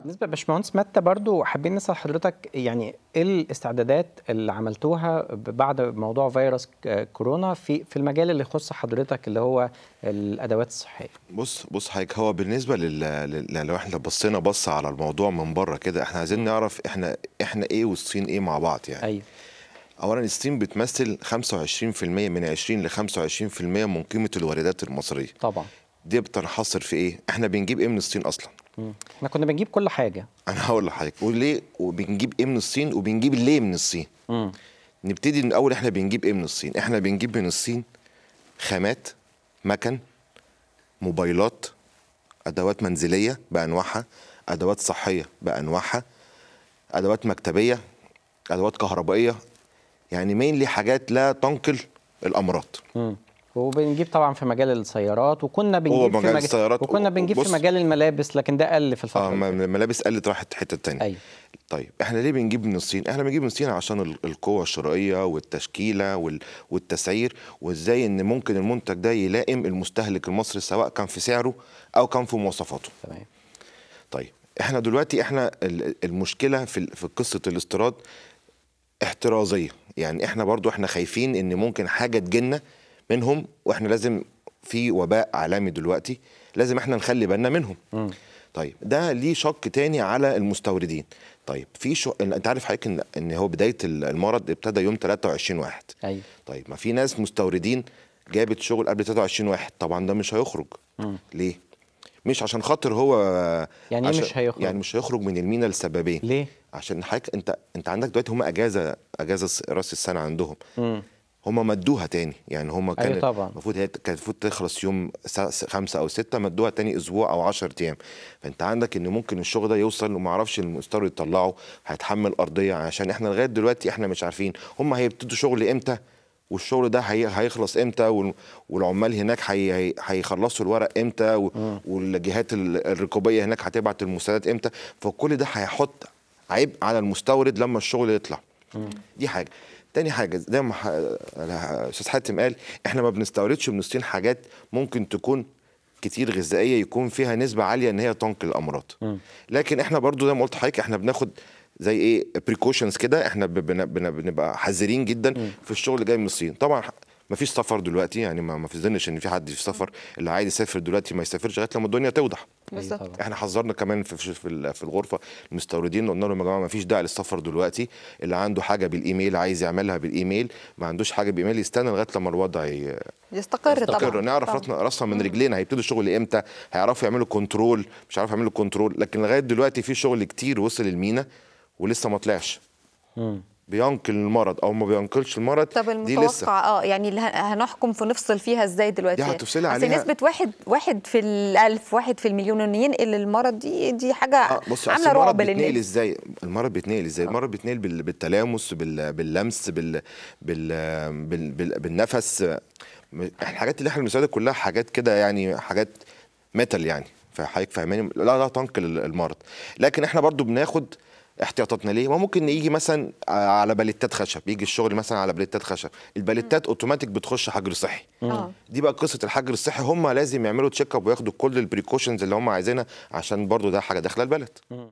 بالنسبه لباشمهندس متى برضو حابين نسال حضرتك يعني ايه الاستعدادات اللي عملتوها بعد موضوع فيروس كورونا في في المجال اللي يخص حضرتك اللي هو الادوات الصحيه بص بص حضرتك هو بالنسبه لل... يعني لو احنا بصينا بصه على الموضوع من بره كده احنا عايزين نعرف احنا احنا ايه والصين ايه مع بعض يعني ايوه اولا الصين بتمثل 25% من 20 ل 25% من قيمه الواردات المصريه طبعا دي بتنحصر في ايه احنا بنجيب ايه من الصين اصلا احنا كنا بنجيب كل حاجه انا هقول لحضرتك وليه وبنجيب ايه من الصين وبنجيب ليه من الصين مم. نبتدي من اول احنا بنجيب ايه من الصين احنا بنجيب من الصين خامات مكن موبايلات ادوات منزليه بانواعها ادوات صحيه بانواعها ادوات مكتبيه ادوات كهربائيه يعني مين لي حاجات لا تنقل الامراض وبنجيب طبعا في مجال السيارات وكنا بنجيب مجال في مجال السيارات وكنا بنجيب في مجال الملابس لكن ده قل في الفتره اه الملابس قلت راحت حته ثانيه أيوة. طيب احنا ليه بنجيب من الصين؟ احنا بنجيب من الصين عشان القوه الشرائيه والتشكيله والتسعير وازاي ان ممكن المنتج ده يلائم المستهلك المصري سواء كان في سعره او كان في مواصفاته. تمام. طيب احنا دلوقتي احنا المشكله في في قصه الاستيراد احترازيه، يعني احنا برضو احنا خايفين ان ممكن حاجه تجينا منهم واحنا لازم في وباء عالمي دلوقتي لازم احنا نخلي بالنا منهم م. طيب ده ليه شق تاني على المستوردين طيب في شو انت عارف حضرتك إن... ان هو بدايه المرض ابتدى يوم 23 واحد ايوه طيب ما في ناس مستوردين جابت شغل قبل 23 واحد طبعا ده مش هيخرج م. ليه مش عشان خاطر هو يعني إيه عشان مش هيخرج يعني مش هيخرج من المينا لسببين ليه عشان حضرتك انت انت عندك دلوقتي هم اجازه اجازه راس السنه عندهم م. هم مدوها تاني يعني هم أيوة كان المفروض هي كانت المفروض تخلص يوم خمسة او ستة مدوها تاني اسبوع او 10 ايام فانت عندك ان ممكن الشغل ده يوصل وما اعرفش المستر يطلعه هيتحمل ارضيه عشان احنا لغايه دلوقتي احنا مش عارفين هم هيبتدوا شغل امتى والشغل ده هيخلص امتى والعمال هناك هيخلصوا الورق امتى والجهات الركوبيه هناك هتبعت المستندات امتى فكل ده هيحط عبء على المستورد لما الشغل يطلع دي حاجه تاني حاجه زي ما استاذ حاتم قال احنا ما بنستوردش من الصين حاجات ممكن تكون كتير غذائيه يكون فيها نسبه عاليه ان هي تنقل الأمراض. لكن احنا برضو زي ما قلت لحضرتك احنا بناخد زي ايه بريكوشنز كده احنا بنبقى حذرين جدا في الشغل اللي جاي من الصين طبعا ما فيش سفر دلوقتي يعني ما في ظنش ان في حد في سفر اللي عايز يسافر دلوقتي ما يسافرش لغايه لما الدنيا توضح أيوة بالظبط احنا حذرنا كمان في في الغرفه المستوردين قلنا لهم يا جماعه ما فيش داعي للسفر دلوقتي اللي عنده حاجه بالايميل عايز يعملها بالايميل ما عندوش حاجه بالايميل يستنى لغايه لما الوضع ي... يستقر, يستقر طبعا نعرف راسنا من رجلينا هيبتدوا الشغل امتى هيعرفوا يعملوا كنترول مش عارف يعملوا كنترول لكن لغايه دلوقتي في شغل كتير وصل المينا ولسه ما طلعش بينقل المرض او ما بينقلش المرض طب دي لسه. اه يعني هنحكم في نفصل فيها ازاي دلوقتي دي هتفصل عليها عليها نسبه واحد واحد في الالف واحد في المليون انه ينقل المرض دي دي حاجه آه بص عامله رعب للناس بيتنقل ازاي المرض بيتنقل ازاي آه. المرض بيتنقل بالتلامس باللمس بال... بال... بال... بال... بالنفس الحاجات اللي احنا بنساعدها كلها حاجات كده يعني حاجات ميتال يعني فحضرتك فاهماني لا لا تنقل المرض لكن احنا برضو بناخد احتياطاتنا ليه؟ ما ممكن يجي مثلا على باليتات خشب، يجي الشغل مثلا على باليتات خشب، الباليتات اوتوماتيك بتخش حجر صحي. مم. آه. دي بقى قصه الحجر الصحي هم لازم يعملوا تشيك اب وياخدوا كل البريكوشنز اللي هم عايزينها عشان برضو ده حاجه داخله البلد. مم.